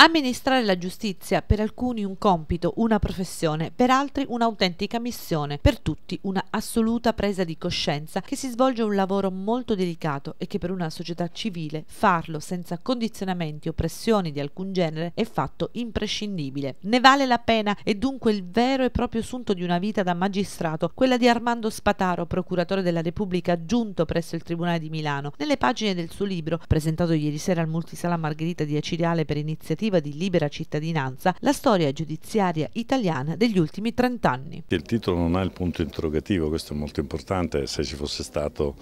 Amministrare la giustizia per alcuni un compito, una professione, per altri un'autentica missione, per tutti una assoluta presa di coscienza che si svolge un lavoro molto delicato e che per una società civile farlo senza condizionamenti o pressioni di alcun genere è fatto imprescindibile. Ne vale la pena e dunque il vero e proprio assunto di una vita da magistrato, quella di Armando Spataro, procuratore della Repubblica giunto presso il Tribunale di Milano. Nelle pagine del suo libro, presentato ieri sera al Multisala Margherita di Acireale per iniziativa iniziativa di libera cittadinanza la storia giudiziaria italiana degli ultimi 30 anni. Il titolo non ha il punto interrogativo, questo è molto importante, se ci fosse stato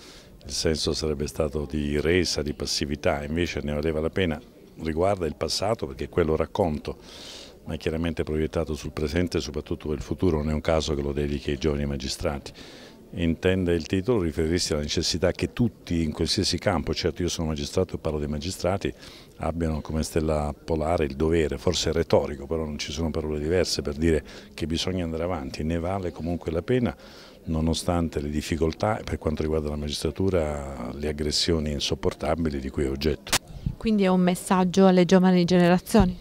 il senso sarebbe stato di resa, di passività, invece ne valeva la pena, riguarda il passato perché quello racconto ma è chiaramente proiettato sul presente e soprattutto per il futuro, non è un caso che lo dedichi ai giovani magistrati intende il titolo riferirsi alla necessità che tutti in qualsiasi campo, certo io sono magistrato e parlo dei magistrati, abbiano come stella polare il dovere, forse retorico, però non ci sono parole diverse per dire che bisogna andare avanti, ne vale comunque la pena nonostante le difficoltà per quanto riguarda la magistratura le aggressioni insopportabili di cui è oggetto. Quindi è un messaggio alle giovani generazioni?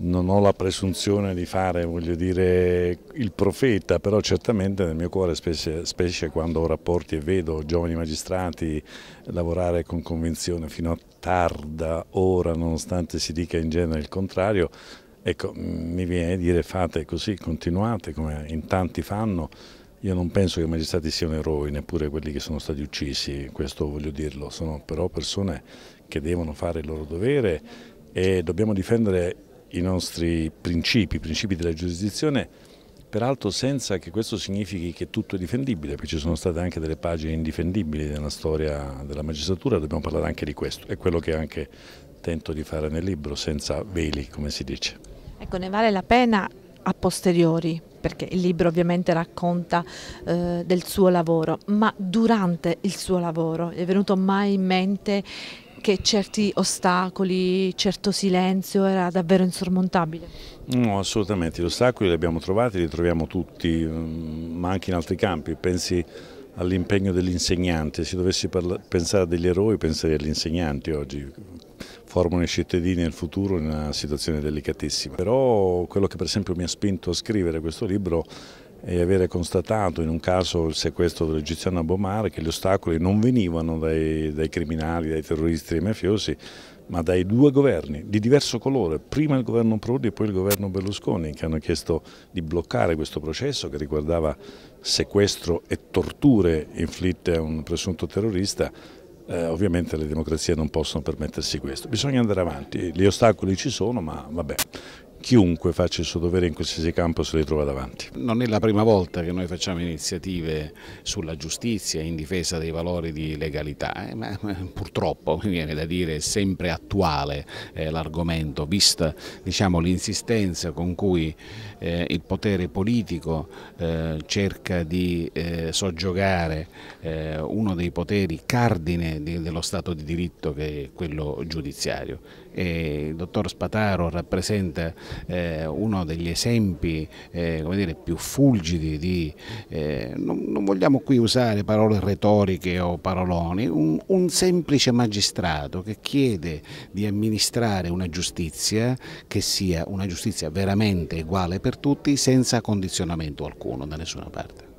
non ho la presunzione di fare voglio dire, il profeta, però certamente nel mio cuore specie, specie quando ho rapporti e vedo giovani magistrati lavorare con convinzione fino a tarda ora, nonostante si dica in genere il contrario, ecco, mi viene a dire fate così, continuate come in tanti fanno. Io non penso che i magistrati siano eroi, neppure quelli che sono stati uccisi, questo voglio dirlo, sono però persone che devono fare il loro dovere e dobbiamo difendere i nostri principi, i principi della giurisdizione, peraltro senza che questo significhi che tutto è difendibile, perché ci sono state anche delle pagine indifendibili nella storia della magistratura, dobbiamo parlare anche di questo, è quello che anche tento di fare nel libro, senza veli, come si dice. Ecco, ne vale la pena a posteriori, perché il libro ovviamente racconta eh, del suo lavoro, ma durante il suo lavoro è venuto mai in mente perché certi ostacoli, certo silenzio era davvero insormontabile? No, assolutamente, gli ostacoli li abbiamo trovati, li troviamo tutti, mm, ma anche in altri campi, pensi all'impegno dell'insegnante, se dovessi pensare a degli eroi penserei agli insegnanti oggi, formano i cittadini nel futuro in una situazione delicatissima. Però quello che per esempio mi ha spinto a scrivere questo libro e avere constatato in un caso il sequestro dell'egiziano a che gli ostacoli non venivano dai, dai criminali, dai terroristi dai mafiosi, ma dai due governi di diverso colore, prima il governo Prodi e poi il governo Berlusconi, che hanno chiesto di bloccare questo processo che riguardava sequestro e torture inflitte a un presunto terrorista. Eh, ovviamente le democrazie non possono permettersi questo, bisogna andare avanti, gli ostacoli ci sono ma vabbè, chiunque faccia il suo dovere in qualsiasi campo se li trova davanti. Non è la prima volta che noi facciamo iniziative sulla giustizia in difesa dei valori di legalità, eh, ma, purtroppo mi viene da dire è sempre attuale eh, l'argomento, vista diciamo, l'insistenza con cui eh, il potere politico eh, cerca di eh, soggiogare eh, uno dei poteri cardine di, dello Stato di diritto che è quello giudiziario. E il dottor Spataro rappresenta eh, uno degli esempi eh, dire, più fulgidi di, eh, non, non, vogliamo qui usare parole retoriche o paroloni, un, un semplice magistrato che chiede di amministrare una giustizia che sia una giustizia veramente uguale per tutti senza condizionamento alcuno da nessuna parte.